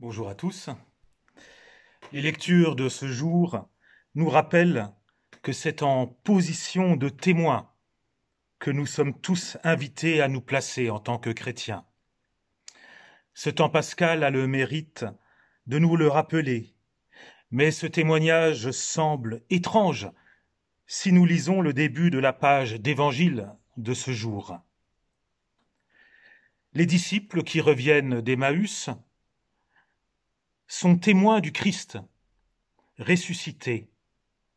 Bonjour à tous. Les lectures de ce jour nous rappellent que c'est en position de témoin que nous sommes tous invités à nous placer en tant que chrétiens. Ce temps pascal a le mérite de nous le rappeler, mais ce témoignage semble étrange si nous lisons le début de la page d'évangile de ce jour. Les disciples qui reviennent d'Emmaüs sont témoins du Christ ressuscité,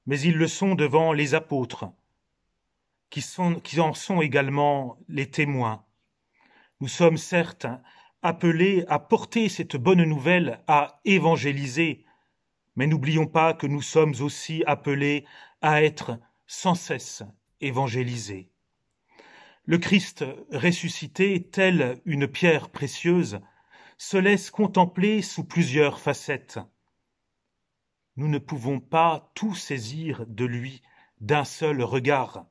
mais ils le sont devant les apôtres, qui, sont, qui en sont également les témoins. Nous sommes certes appelés à porter cette bonne nouvelle, à évangéliser, mais n'oublions pas que nous sommes aussi appelés à être sans cesse évangélisés. Le Christ ressuscité est une pierre précieuse se laisse contempler sous plusieurs facettes. Nous ne pouvons pas tout saisir de lui d'un seul regard.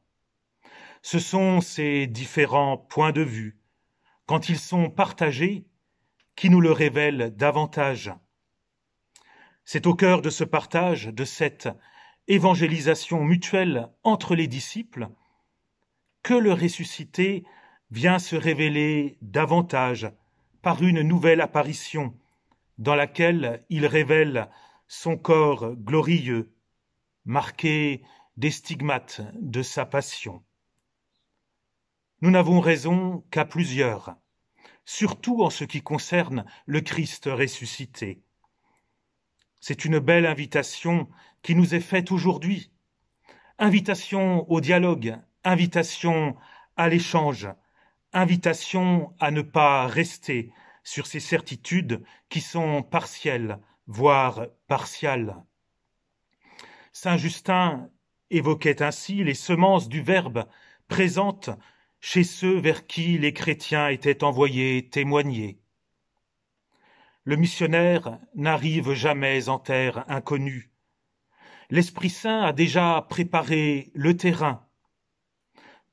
Ce sont ces différents points de vue, quand ils sont partagés, qui nous le révèlent davantage. C'est au cœur de ce partage, de cette évangélisation mutuelle entre les disciples, que le ressuscité vient se révéler davantage par une nouvelle apparition, dans laquelle il révèle son corps glorieux, marqué des stigmates de sa passion. Nous n'avons raison qu'à plusieurs, surtout en ce qui concerne le Christ ressuscité. C'est une belle invitation qui nous est faite aujourd'hui. Invitation au dialogue, invitation à l'échange, invitation à ne pas rester sur ces certitudes qui sont partielles, voire partiales. Saint Justin évoquait ainsi les semences du Verbe présentes chez ceux vers qui les chrétiens étaient envoyés témoigner. Le missionnaire n'arrive jamais en terre inconnue. L'Esprit Saint a déjà préparé le terrain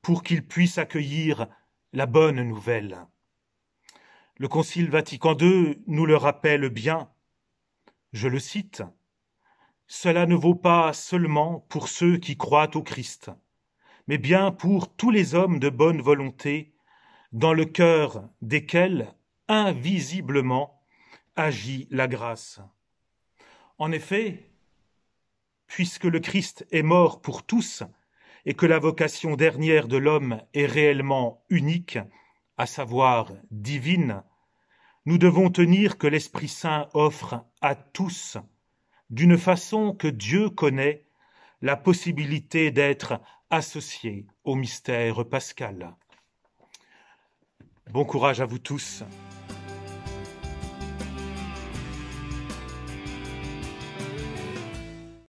pour qu'il puisse accueillir la bonne nouvelle. Le Concile Vatican II nous le rappelle bien. Je le cite. Cela ne vaut pas seulement pour ceux qui croient au Christ, mais bien pour tous les hommes de bonne volonté, dans le cœur desquels invisiblement agit la grâce. En effet, puisque le Christ est mort pour tous et que la vocation dernière de l'homme est réellement unique, à savoir divine, nous devons tenir que l'Esprit Saint offre à tous, d'une façon que Dieu connaît, la possibilité d'être associés au mystère pascal. Bon courage à vous tous.